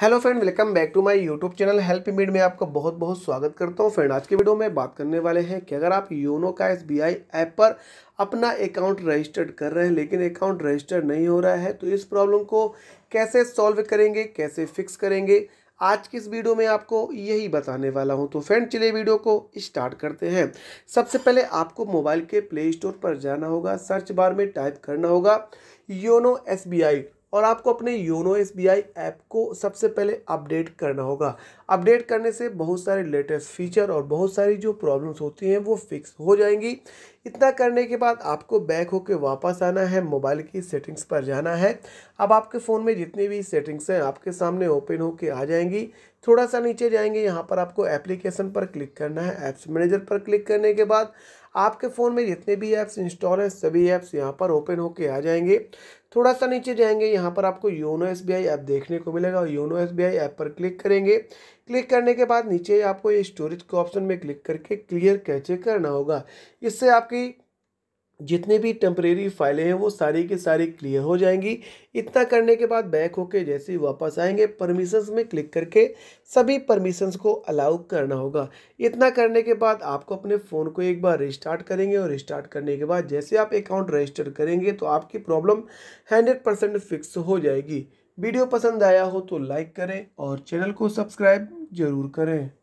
hello friend welcome back to my YouTube channel help मीड में आपका बहुत बहुत स्वागत करता हूं फ्रेंड आज के वीडियो में बात करने वाले हैं कि अगर आप योनो का एस ऐप पर अपना अकाउंट रजिस्टर्ड कर रहे हैं लेकिन अकाउंट रजिस्टर्ड नहीं हो रहा है तो इस प्रॉब्लम को कैसे सॉल्व करेंगे कैसे फिक्स करेंगे आज की इस वीडियो में आपको यही बताने वाला हूं तो फ्रेंड चले वीडियो को स्टार्ट करते हैं सबसे पहले आपको मोबाइल के प्ले स्टोर पर जाना होगा सर्च बार में टाइप करना होगा योनो एस और आपको अपने योनो एस ऐप को सबसे पहले अपडेट करना होगा अपडेट करने से बहुत सारे लेटेस्ट फीचर और बहुत सारी जो प्रॉब्लम्स होती हैं वो फिक्स हो जाएंगी इतना करने के बाद आपको बैक होकर वापस आना है मोबाइल की सेटिंग्स पर जाना है अब आपके फ़ोन में जितनी भी सेटिंग्स हैं आपके सामने ओपन होकर आ जाएंगी थोड़ा सा नीचे जाएंगे यहाँ पर आपको एप्लीकेशन पर क्लिक करना है ऐप्स मैनेजर पर क्लिक करने के बाद आपके फ़ोन में जितने भी ऐप्स इंस्टॉल हैं सभी ऐप्स यहाँ पर ओपन होके आ जाएंगे थोड़ा सा नीचे जाएंगे यहाँ पर आपको योनो एस ऐप देखने को मिलेगा और योनो एस ऐप पर क्लिक करेंगे क्लिक करने के बाद नीचे आपको ये स्टोरेज के ऑप्शन में क्लिक करके क्लियर कैचे करना होगा इससे आपकी जितने भी टेम्परेरी फाइलें हैं वो सारी की सारी क्लियर हो जाएंगी इतना करने के बाद बैक होके जैसे ही वापस आएंगे परमिशंस में क्लिक करके सभी परमिशंस को अलाउ करना होगा इतना करने के बाद आपको अपने फ़ोन को एक बार रिस्टार्ट करेंगे और रिस्टार्ट करने के बाद जैसे आप अकाउंट रजिस्टर करेंगे तो आपकी प्रॉब्लम हंड्रेड परसेंट फिक्स हो जाएगी वीडियो पसंद आया हो तो लाइक करें और चैनल को सब्सक्राइब ज़रूर करें